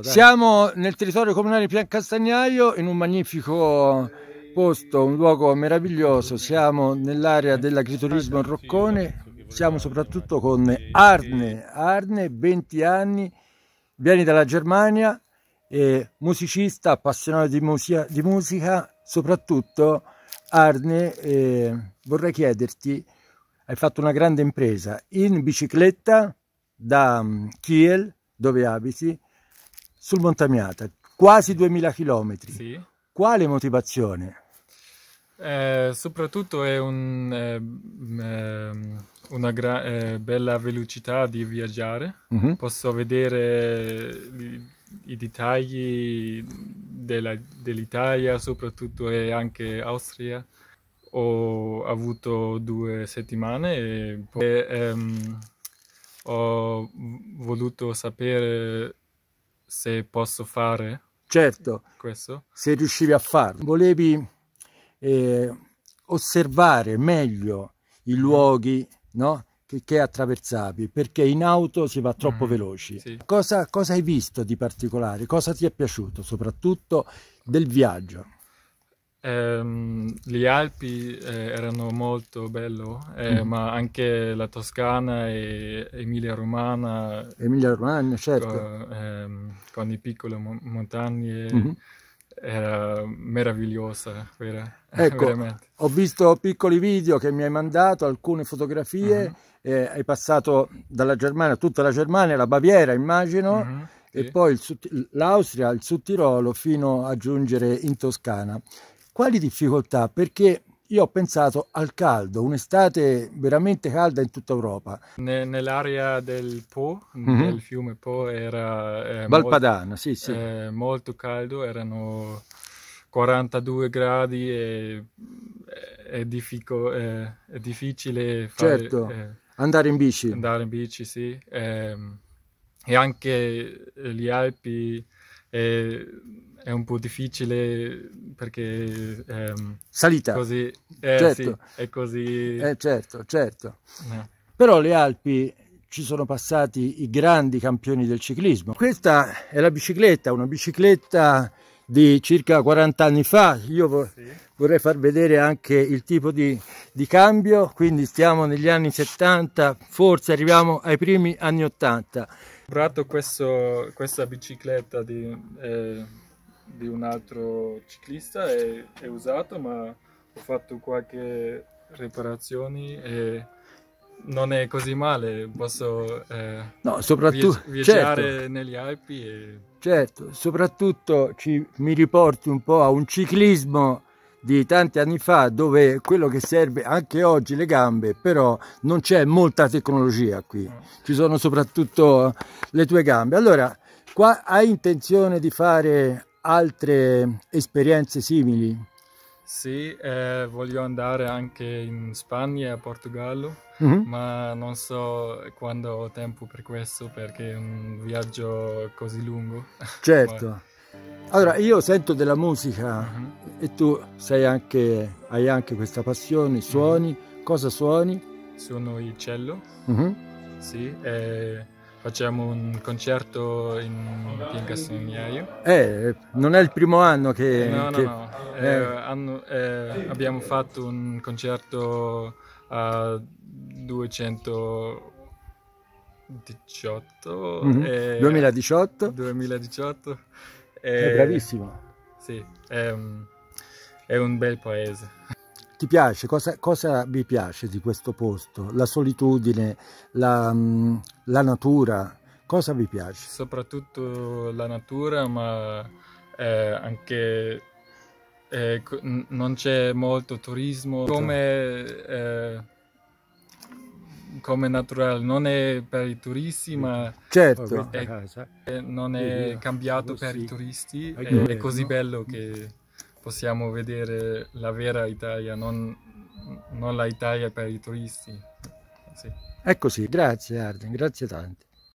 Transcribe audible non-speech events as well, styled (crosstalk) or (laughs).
Siamo nel territorio comunale di Pian Castagnaio in un magnifico posto, un luogo meraviglioso. Siamo nell'area dell'agriturismo in Roccone, siamo soprattutto con Arne. Arne, 20 anni, vieni dalla Germania, musicista, appassionato di, musica, di musica soprattutto Arne, eh, vorrei chiederti, hai fatto una grande impresa in bicicletta da mm, Kiel, dove abiti, sul Montamiata, quasi 2000 km. Sì. Quale motivazione? Eh, soprattutto è un, eh, ehm, una eh, bella velocità di viaggiare, mm -hmm. posso vedere i, i dettagli dell'Italia, soprattutto e anche Austria. Ho avuto due settimane e poi ehm, ho voluto sapere se posso fare? Certo. Questo? Se riuscivi a farlo. Volevi eh, osservare meglio i mm. luoghi no? che, che, attraversavi, perché in auto si va troppo mm, veloci. Sì. Cosa, cosa hai visto di particolare? Cosa ti è piaciuto soprattutto del viaggio? Eh, le Alpi eh, erano molto bello, eh, mm. ma anche la Toscana e Emilia Romagna. Emilia Romagna, certo. Ehm, con, con le piccole mo- montagne. Mm-hmm. Era meravigliosa, vera, (laughs) ecco, Ho visto piccoli video che mi hai mandato, alcune fotografie. Mm-hmm. hai passato dalla Germania, tutta la Germania, la Baviera, immagino. Mm-hmm e poi il, l'Austria, il Sud Tirolo fino a giungere in Toscana. Quali difficoltà? Perché io ho pensato al caldo, un'estate veramente calda in tutta Europa. Ne, nell'area del Po, mm -hmm. del fiume Po, era... Eh, Valpadana, molto, sì, sì. Eh, molto caldo, erano 42 gradi e eh, è, diffico, è, eh, è difficile fare, certo. eh, andare in bici. Andare in bici, sì. Ehm, e anche eh, gli Alpi e è un po' difficile perché... Ehm, Salita. Così, eh, certo. Sì, è così... Eh, certo, certo. No. Eh. Però le Alpi ci sono passati i grandi campioni del ciclismo. Questa è la bicicletta, una bicicletta di circa 40 anni fa. Io vor sì. vorrei far vedere anche il tipo di, di, cambio, quindi stiamo negli anni 70, forse arriviamo ai primi anni 80 comprato questo, questa bicicletta di, eh, di, un altro ciclista e, è usato ma ho fatto qualche riparazioni e non è così male posso eh, no, soprattutto, viaggiare certo. negli Alpi e... certo soprattutto ci, mi riporti un po' a un ciclismo di tanti anni fa dove quello che serve anche oggi le gambe però non c'è molta tecnologia qui ci sono soprattutto le tue gambe allora qua hai intenzione di fare altre esperienze simili sì eh, voglio andare anche in Spagna e Portogallo mm -hmm. ma non so quando ho tempo per questo perché è un viaggio così lungo (laughs) certo ma... Allora, io sento della musica mhm. E tu anche, hai anche questa passione, suoni, mm. cosa suoni? Suono il cello, mm -hmm. sì, facciamo un concerto in Pien Eh, non è il primo anno che... Eh, no, che, no, no, eh, eh. Hanno, eh, abbiamo fatto un concerto a 200... 18, mm -hmm. eh, 2018 2018 eh, bravissimo sì ehm, è un bel paese. Ti piace? Cosa, cosa vi piace di questo posto? La solitudine, la, mm, la natura? Cosa vi piace? Soprattutto la natura, ma eh, anche eh, non c'è molto turismo. Come... Eh, come naturale, non è per i turisti, ma certo. è, eh, non è cambiato per i turisti, è, è così bello che possiamo vedere la vera Italia, non, non la Italia per i turisti. Sì. È così, ecco grazie Arden, grazie tante.